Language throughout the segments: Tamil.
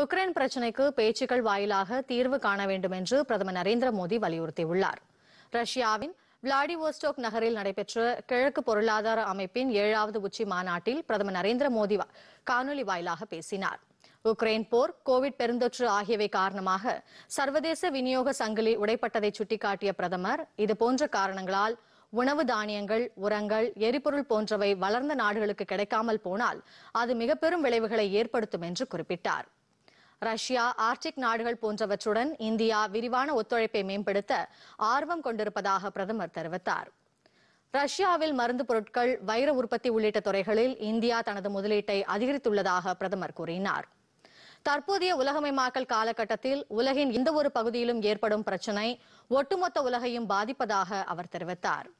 உக்ரைன் பிரச்சினைக்கு பேச்சுக்கள் வாயிலாக தீர்வு காண வேண்டும் என்று பிரதமர் நரேந்திர மோடி வலியுறுத்தியுள்ளார் ரஷ்யாவின் விளாடிவோஸ்டோக் நகரில் நடைபெற்ற கிழக்கு பொருளாதார அமைப்பின் ஏழாவது உச்சி மாநாட்டில் பிரதமர் நரேந்திர மோடி காணொலி வாயிலாக பேசினார் உக்ரைன் போர் கோவிட் பெருந்தொற்று ஆகியவை காரணமாக சர்வதேச விநியோக சங்கிலி உடைப்பட்டதை சுட்டிக்காட்டிய பிரதமர் இதுபோன்ற காரணங்களால் உணவு தானியங்கள் உரங்கள் எரிபொருள் போன்றவை வளர்ந்த நாடுகளுக்கு கிடைக்காமல் போனால் அது மிக பெரும் விளைவுகளை ஏற்படுத்தும் என்று குறிப்பிட்டாா் ரஷ்யா ஆர்டிக் நாடுகள் போன்றவற்றுடன் இந்தியா விரிவான ஒத்துழைப்பை மேம்படுத்த ஆர்வம் கொண்டிருப்பதாக பிரதமர் தெரிவித்தார் ரஷ்யாவில் மருந்து பொருட்கள் வைர உற்பத்தி உள்ளிட்ட துறைகளில் இந்தியா தனது முதலீட்டை அதிகரித்துள்ளதாக பிரதமர் கூறினார் தற்போதைய உலகமயமாக்கல் காலகட்டத்தில் உலகின் எந்த ஒரு பகுதியிலும் ஏற்படும் பிரச்சினை ஒட்டுமொத்த உலகையும் பாதிப்பதாக அவர் தெரிவித்தார்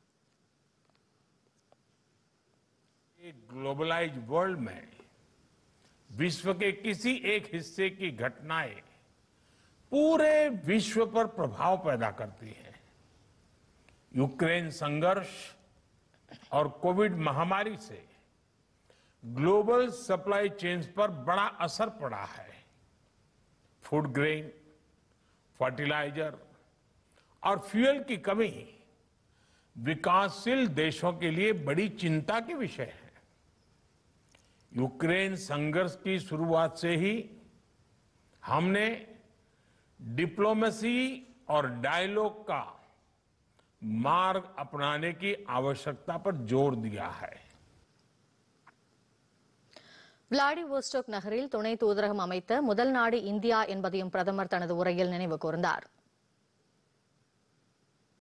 वर्ल्ड में विश्व के किसी एक हिस्से की घटनाएं पूरे विश्व पर प्रभाव पैदा करती है यूक्रेन संघर्ष और कोविड महामारी से ग्लोबल सप्लाई चेन्स पर बड़ा असर पड़ा है फूड ग्रेन फर्टिलाइजर और फ्यूल की कमी विकासशील देशों के लिए बड़ी चिंता के विषय है यूक्रेन संघर्ष की शुरुआत से ही हमने डिप्लोमेसी और डायलॉग का मार्ग अपनाने की आवश्यकता पर जोर दिया है விளாடிவோஸ்டோக் நகரில் துணை தூதரகம் அமைத்த முதல் நாடு இந்தியா என்பதையும் பிரதமர் தனது உரையில் நினைவு கூர்ந்தார்